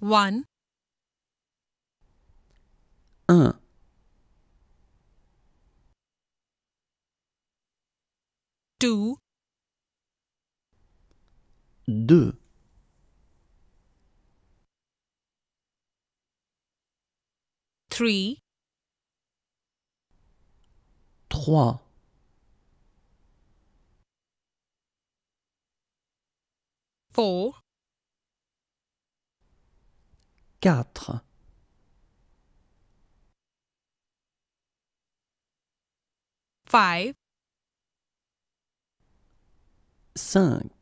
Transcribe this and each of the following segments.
1 Un. Uh. 2 Deux. 3 Trois. 4 4. 5 5. 6.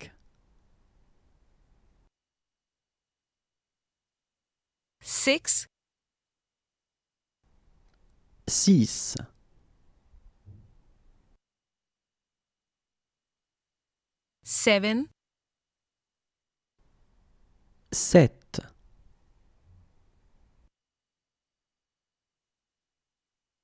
6. 7. 7.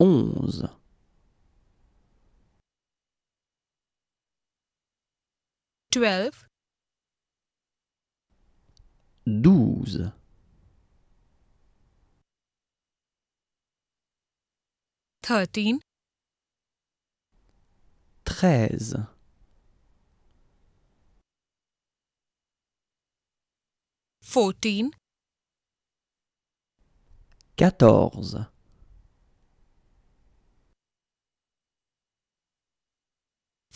onze twelve douze thirteen treize fourteen quatorze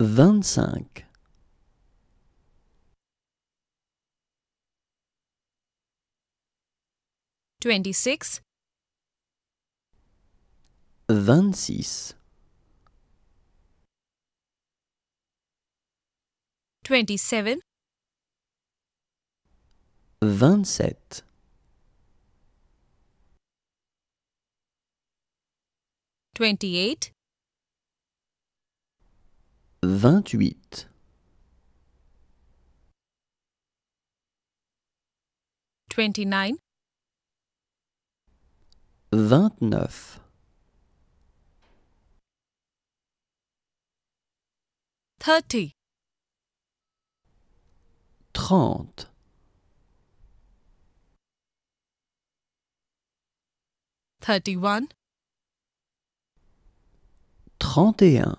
vingt-cinq twenty-six vingt-six twenty-seven vingt-sept twenty-eight 28 29 29 30 30 31 31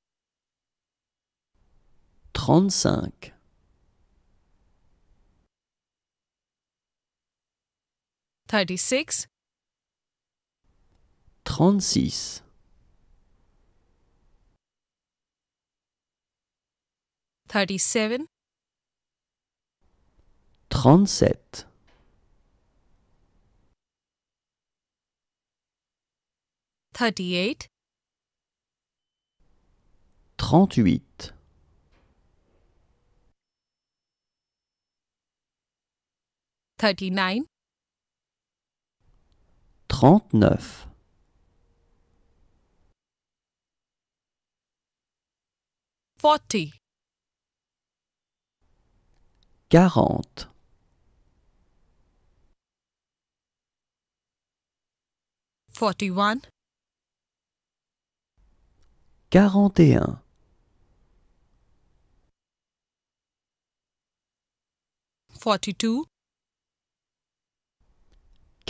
trente-cinq. trente six Trente-six. thirty Trente-sept. Trente-huit. Trente-huit. 39 39 40 40 41 41 42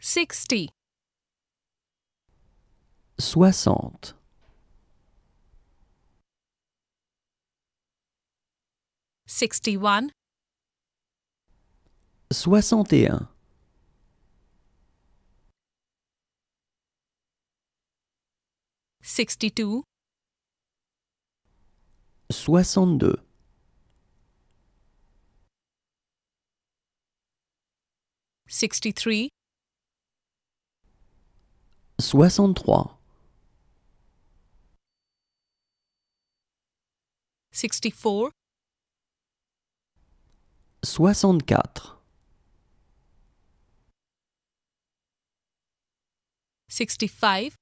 sixty. Soixante. Sixty-one. Soixante et un. Sixty-two. Soixante-deux. Sixty-three. 63 64 64 65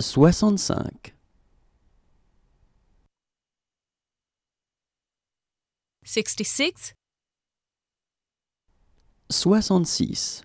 65 66 66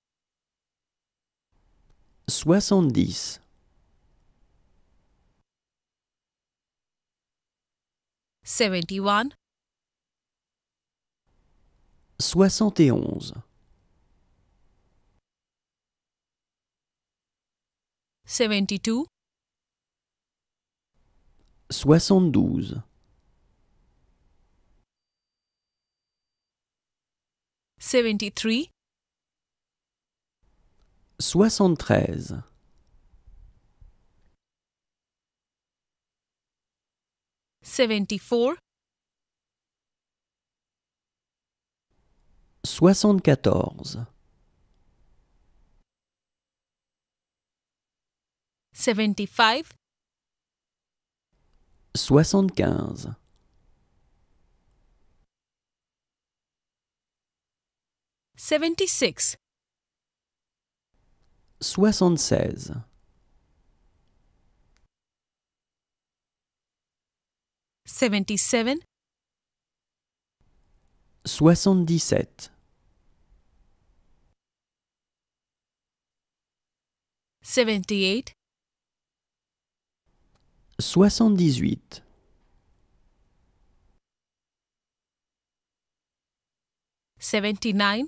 70 71 71 72 72 73 73 74 74 75 75 76 76 77 77 78 78 79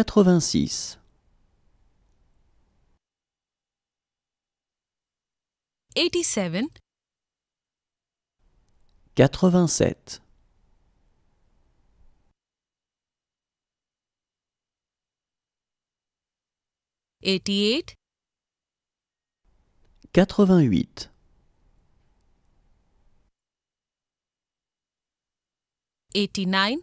86 87 87 88 88 89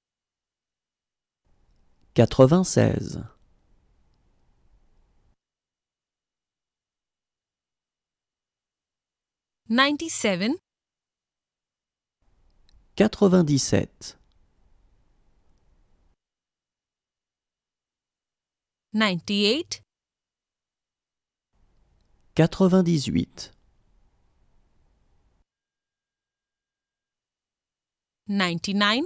quatre-vingt-seize ninety-seven quatre-vingt-dix-sept ninety-eight quatre-vingt-dix-huit ninety-nine